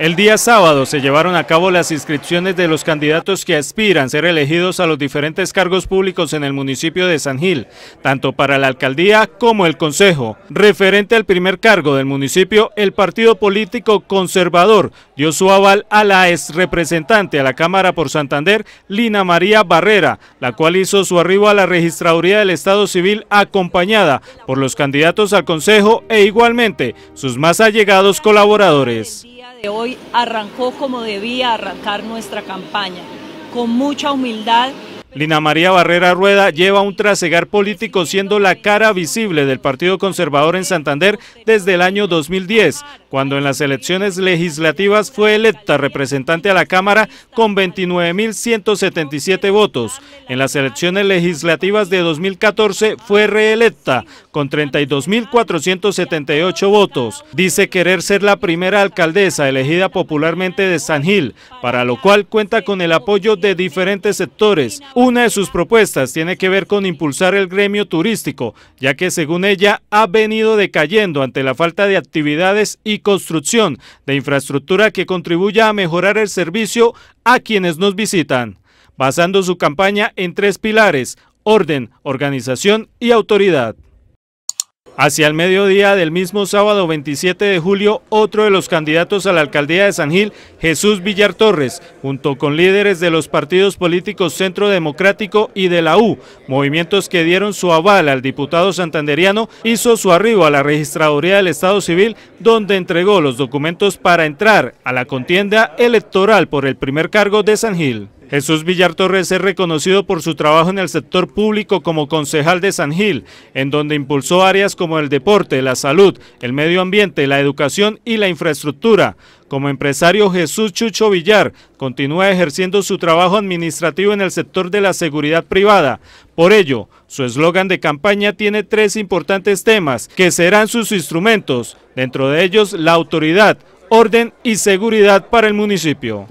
El día sábado se llevaron a cabo las inscripciones de los candidatos que aspiran ser elegidos a los diferentes cargos públicos en el municipio de San Gil, tanto para la alcaldía como el consejo. Referente al primer cargo del municipio, el partido político conservador dio su aval a la ex representante a la Cámara por Santander, Lina María Barrera, la cual hizo su arribo a la registraduría del Estado Civil acompañada por los candidatos al consejo e igualmente sus más allegados colaboradores hoy arrancó como debía arrancar nuestra campaña, con mucha humildad Lina María Barrera Rueda lleva un trasegar político siendo la cara visible del Partido Conservador en Santander desde el año 2010, cuando en las elecciones legislativas fue electa representante a la Cámara con 29.177 votos. En las elecciones legislativas de 2014 fue reelecta con 32.478 votos. Dice querer ser la primera alcaldesa elegida popularmente de San Gil, para lo cual cuenta con el apoyo de diferentes sectores. Una de sus propuestas tiene que ver con impulsar el gremio turístico, ya que según ella ha venido decayendo ante la falta de actividades y construcción de infraestructura que contribuya a mejorar el servicio a quienes nos visitan, basando su campaña en tres pilares, orden, organización y autoridad. Hacia el mediodía del mismo sábado 27 de julio, otro de los candidatos a la alcaldía de San Gil, Jesús Villar Torres, junto con líderes de los partidos políticos Centro Democrático y de la U, movimientos que dieron su aval al diputado santanderiano, hizo su arribo a la Registraduría del Estado Civil, donde entregó los documentos para entrar a la contienda electoral por el primer cargo de San Gil. Jesús Villar Torres es reconocido por su trabajo en el sector público como concejal de San Gil, en donde impulsó áreas como el deporte, la salud, el medio ambiente, la educación y la infraestructura. Como empresario, Jesús Chucho Villar continúa ejerciendo su trabajo administrativo en el sector de la seguridad privada. Por ello, su eslogan de campaña tiene tres importantes temas que serán sus instrumentos, dentro de ellos la autoridad, orden y seguridad para el municipio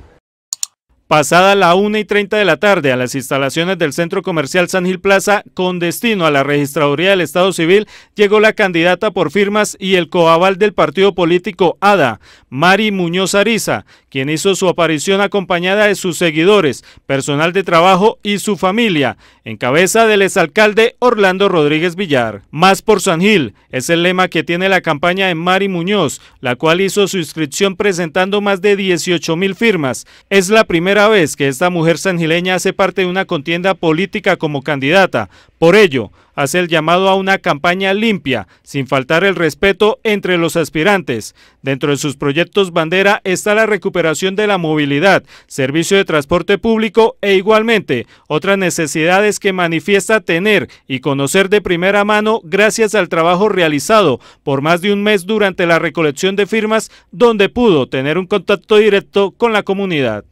pasada la 1 y 30 de la tarde a las instalaciones del Centro Comercial San Gil Plaza con destino a la Registraduría del Estado Civil llegó la candidata por firmas y el coaval del partido político ADA, Mari Muñoz Ariza, quien hizo su aparición acompañada de sus seguidores, personal de trabajo y su familia, en cabeza del exalcalde Orlando Rodríguez Villar. Más por San Gil es el lema que tiene la campaña de Mari Muñoz, la cual hizo su inscripción presentando más de 18 mil firmas. Es la primera vez que esta mujer sangileña hace parte de una contienda política como candidata. Por ello, hace el llamado a una campaña limpia, sin faltar el respeto entre los aspirantes. Dentro de sus proyectos bandera está la recuperación de la movilidad, servicio de transporte público e igualmente otras necesidades que manifiesta tener y conocer de primera mano gracias al trabajo realizado por más de un mes durante la recolección de firmas donde pudo tener un contacto directo con la comunidad.